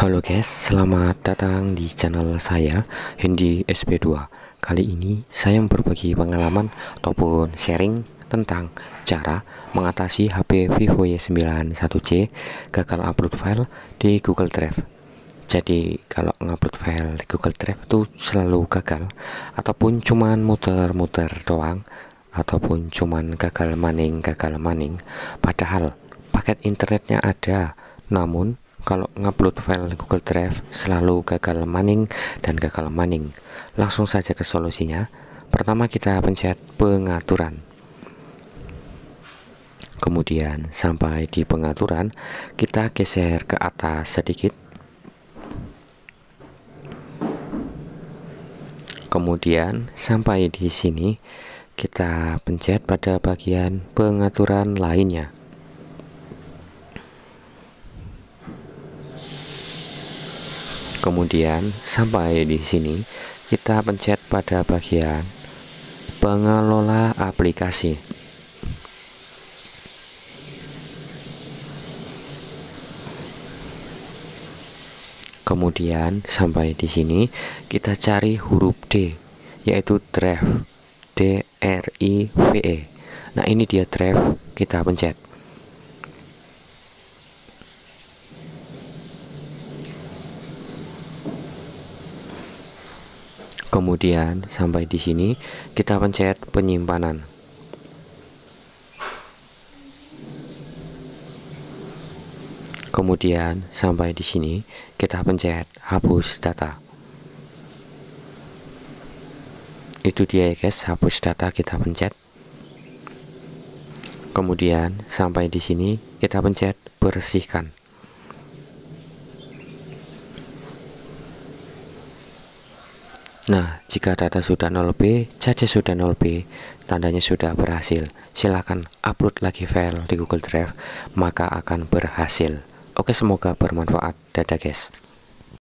Halo guys, selamat datang di channel saya Hendy SP2 Kali ini saya berbagi pengalaman ataupun sharing tentang cara mengatasi HP Vivo Y91C gagal upload file di Google Drive Jadi kalau ngupload file di Google Drive itu selalu gagal Ataupun cuman muter-muter doang Ataupun cuman gagal maning-gagal maning Padahal paket internetnya ada Namun kalau ngupload file Google Drive selalu gagal maning dan gagal maning. Langsung saja ke solusinya. Pertama kita pencet pengaturan. Kemudian sampai di pengaturan, kita geser ke atas sedikit. Kemudian sampai di sini, kita pencet pada bagian pengaturan lainnya. Kemudian sampai di sini, kita pencet pada bagian pengelola aplikasi. Kemudian sampai di sini kita cari huruf D yaitu drive D R I V E. Nah, ini dia drive, kita pencet. Kemudian sampai di sini kita pencet penyimpanan. Kemudian sampai di sini kita pencet hapus data. Itu dia ya guys, hapus data kita pencet. Kemudian sampai di sini kita pencet bersihkan. Nah, jika data sudah 0B, cache sudah 0B, tandanya sudah berhasil. silakan upload lagi file di Google Drive, maka akan berhasil. Oke, semoga bermanfaat. Dadah, guys.